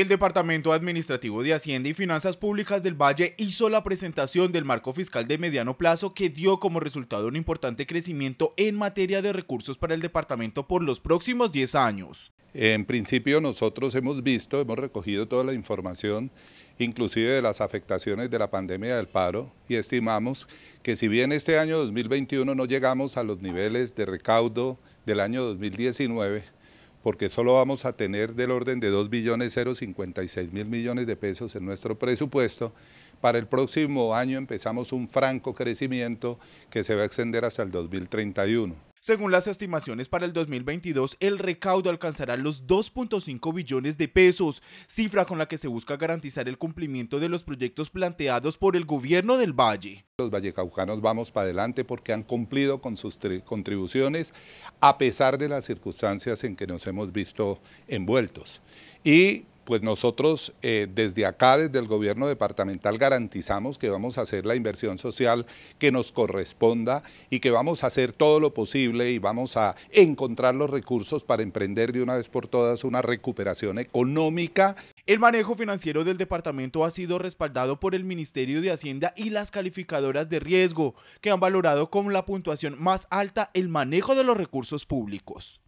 El Departamento Administrativo de Hacienda y Finanzas Públicas del Valle hizo la presentación del marco fiscal de mediano plazo que dio como resultado un importante crecimiento en materia de recursos para el departamento por los próximos 10 años. En principio nosotros hemos visto, hemos recogido toda la información, inclusive de las afectaciones de la pandemia del paro, y estimamos que si bien este año 2021 no llegamos a los niveles de recaudo del año 2019, porque solo vamos a tener del orden de 2 billones 056 mil millones de pesos en nuestro presupuesto. Para el próximo año empezamos un franco crecimiento que se va a extender hasta el 2031. Según las estimaciones para el 2022, el recaudo alcanzará los 2.5 billones de pesos, cifra con la que se busca garantizar el cumplimiento de los proyectos planteados por el gobierno del Valle. Los vallecaucanos vamos para adelante porque han cumplido con sus contribuciones a pesar de las circunstancias en que nos hemos visto envueltos. Y pues nosotros eh, desde acá, desde el gobierno departamental, garantizamos que vamos a hacer la inversión social que nos corresponda y que vamos a hacer todo lo posible y vamos a encontrar los recursos para emprender de una vez por todas una recuperación económica. El manejo financiero del departamento ha sido respaldado por el Ministerio de Hacienda y las calificadoras de riesgo, que han valorado con la puntuación más alta el manejo de los recursos públicos.